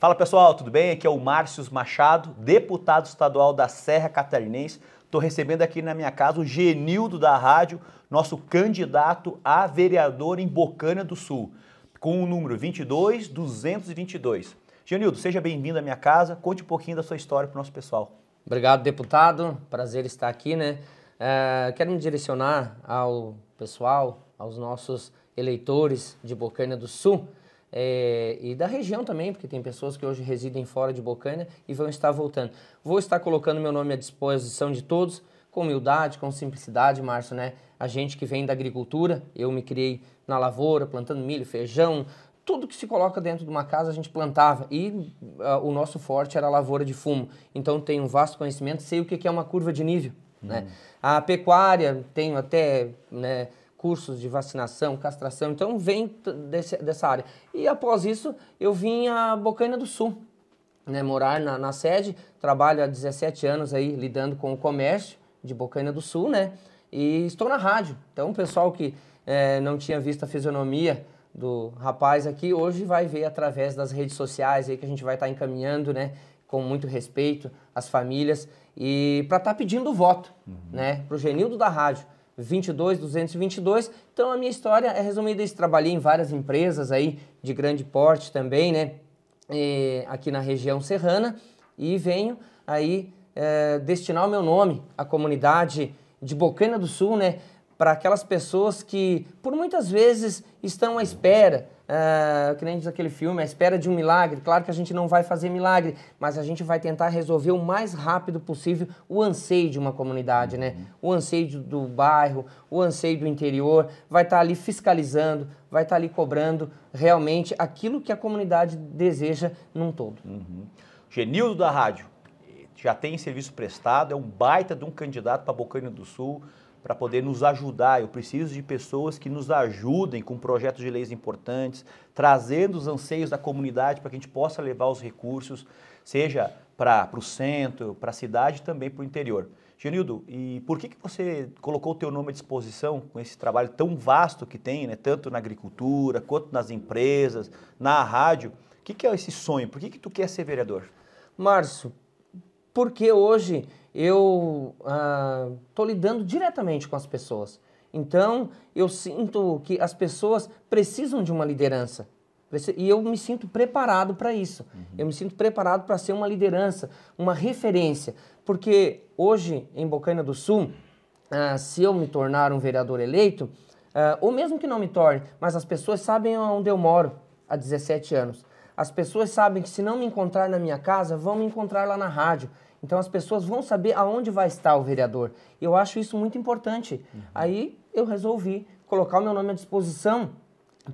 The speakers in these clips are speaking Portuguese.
Fala pessoal, tudo bem? Aqui é o Márcio Machado, deputado estadual da Serra Catarinense. Estou recebendo aqui na minha casa o Genildo da Rádio, nosso candidato a vereador em Bocana do Sul, com o número 22 Genildo, seja bem-vindo à minha casa. Conte um pouquinho da sua história para o nosso pessoal. Obrigado, deputado. Prazer estar aqui, né? É, quero me direcionar ao pessoal, aos nossos eleitores de Bocana do Sul é, e da região também, porque tem pessoas que hoje residem fora de Bocaina e vão estar voltando. Vou estar colocando meu nome à disposição de todos, com humildade, com simplicidade, Márcio, né? A gente que vem da agricultura, eu me criei na lavoura, plantando milho, feijão, tudo que se coloca dentro de uma casa a gente plantava e uh, o nosso forte era a lavoura de fumo. Então tenho um vasto conhecimento, sei o que é uma curva de nível. Né? Hum. Né? A pecuária, tenho até né, cursos de vacinação, castração, então vem desse, dessa área. E após isso, eu vim a Bocaina do Sul, né, morar na, na sede, trabalho há 17 anos aí lidando com o comércio de Bocaina do Sul, né, e estou na rádio. Então, o pessoal que é, não tinha visto a fisionomia do rapaz aqui, hoje vai ver através das redes sociais aí que a gente vai estar tá encaminhando, né, com muito respeito às famílias e para estar tá pedindo voto, uhum. né, para o Genildo da Rádio. 22.222. Então a minha história é resumida isso. Trabalhei em várias empresas aí de grande porte também, né? E, é, aqui na região serrana e venho aí é, destinar o meu nome à comunidade de Bocana do Sul, né? para aquelas pessoas que, por muitas vezes, estão à espera, uh, que nem diz aquele filme, à espera de um milagre. Claro que a gente não vai fazer milagre, mas a gente vai tentar resolver o mais rápido possível o anseio de uma comunidade, né? O anseio do bairro, o anseio do interior, vai estar tá ali fiscalizando, vai estar tá ali cobrando realmente aquilo que a comunidade deseja num todo. Uhum. Genildo da Rádio, já tem serviço prestado, é um baita de um candidato para Bocaina do Sul, para poder nos ajudar. Eu preciso de pessoas que nos ajudem com projetos de leis importantes, trazendo os anseios da comunidade para que a gente possa levar os recursos, seja para o centro, para a cidade também para o interior. Genildo, e por que, que você colocou o teu nome à disposição com esse trabalho tão vasto que tem, né? tanto na agricultura, quanto nas empresas, na rádio? O que, que é esse sonho? Por que, que tu quer ser vereador? Márcio, porque hoje eu estou ah, lidando diretamente com as pessoas. Então, eu sinto que as pessoas precisam de uma liderança. E eu me sinto preparado para isso. Uhum. Eu me sinto preparado para ser uma liderança, uma referência. Porque hoje, em Bocaina do Sul, ah, se eu me tornar um vereador eleito, ah, ou mesmo que não me torne, mas as pessoas sabem onde eu moro há 17 anos. As pessoas sabem que se não me encontrar na minha casa, vão me encontrar lá na rádio. Então as pessoas vão saber aonde vai estar o vereador. Eu acho isso muito importante. Uhum. Aí eu resolvi colocar o meu nome à disposição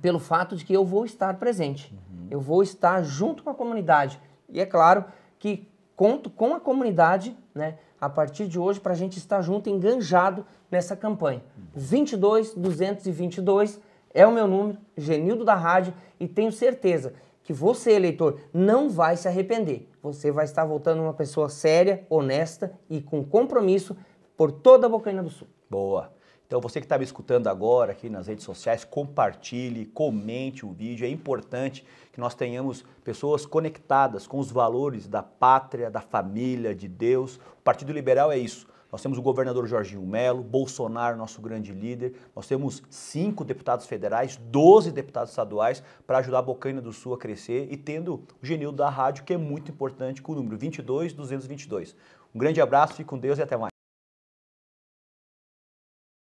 pelo fato de que eu vou estar presente. Uhum. Eu vou estar junto com a comunidade. E é claro que conto com a comunidade, né, a partir de hoje para a gente estar junto enganjado nessa campanha. Uhum. 22 222 é o meu número, Genildo da Rádio, e tenho certeza que você, eleitor, não vai se arrepender. Você vai estar voltando uma pessoa séria, honesta e com compromisso por toda a Bocaina do Sul. Boa. Então você que está me escutando agora aqui nas redes sociais, compartilhe, comente o vídeo. É importante que nós tenhamos pessoas conectadas com os valores da pátria, da família, de Deus. O Partido Liberal é isso. Nós temos o governador Jorginho Melo, Bolsonaro, nosso grande líder. Nós temos cinco deputados federais, 12 deputados estaduais para ajudar a Bocaina do Sul a crescer e tendo o Genil da rádio, que é muito importante, com o número 22 222. Um grande abraço, fique com Deus e até mais.